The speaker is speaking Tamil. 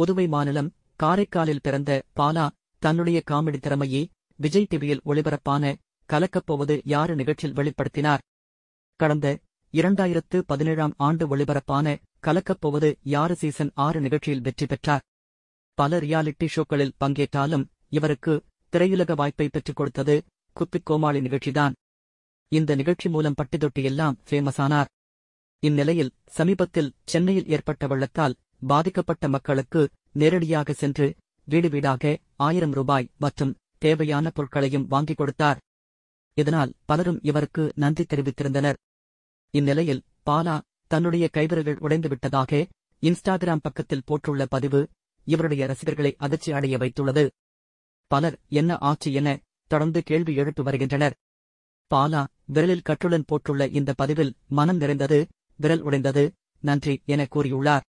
புதுவை மாநிலம் காரைக்காலில் பிறந்த பாலா தன்னுடைய காமெடி திறமையை விஜய் டிவியில் ஒளிபரப்பான கலக்கப்போவது யாரு நிகழ்ச்சியில் வெளிப்படுத்தினார் கடந்த இரண்டாயிரத்து பதினேழாம் ஆண்டு ஒளிபரப்பான கலக்கப்போவது யாரு சீசன் ஆறு நிகழ்ச்சியில் வெற்றி பெற்றார் பல ரியாலிட்டி ஷோக்களில் பங்கேற்றாலும் இவருக்கு திரையுலக வாய்ப்பை பெற்றுக் கொடுத்தது குப்பிக்கோமாளி நிகழ்ச்சிதான் இந்த நிகழ்ச்சி மூலம் பட்டிதொட்டியெல்லாம் எல்லாம் ஃபேமஸானார் இந்நிலையில் சமீபத்தில் சென்னையில் ஏற்பட்ட வெள்ளத்தால் பாதிக்கப்பட்ட மக்களுக்கு நேரடியாக சென்று வீடு வீடாக ஆயிரம் ரூபாய் மற்றும் தேவையான பொருட்களையும் வாங்கிக் கொடுத்தார் இதனால் பலரும் இவருக்கு நன்றி தெரிவித்திருந்தனர் இந்நிலையில் பாலா தன்னுடைய கைவிரல்கள் உடைந்துவிட்டதாக இன்ஸ்டாகிராம் பக்கத்தில் போட்டுள்ள பதிவு இவருடைய ரசிகர்களை அதிர்ச்சி அடைய வைத்துள்ளது பலர் என்ன ஆட்சி என தொடர்ந்து கேள்வி எழுப்பி வருகின்றனர் பாலா விரலில் கட்டுடன் போட்டுள்ள இந்த பதிவில் மனம் நிறைந்தது விரல் உடைந்தது நன்றி என கூறியுள்ளார்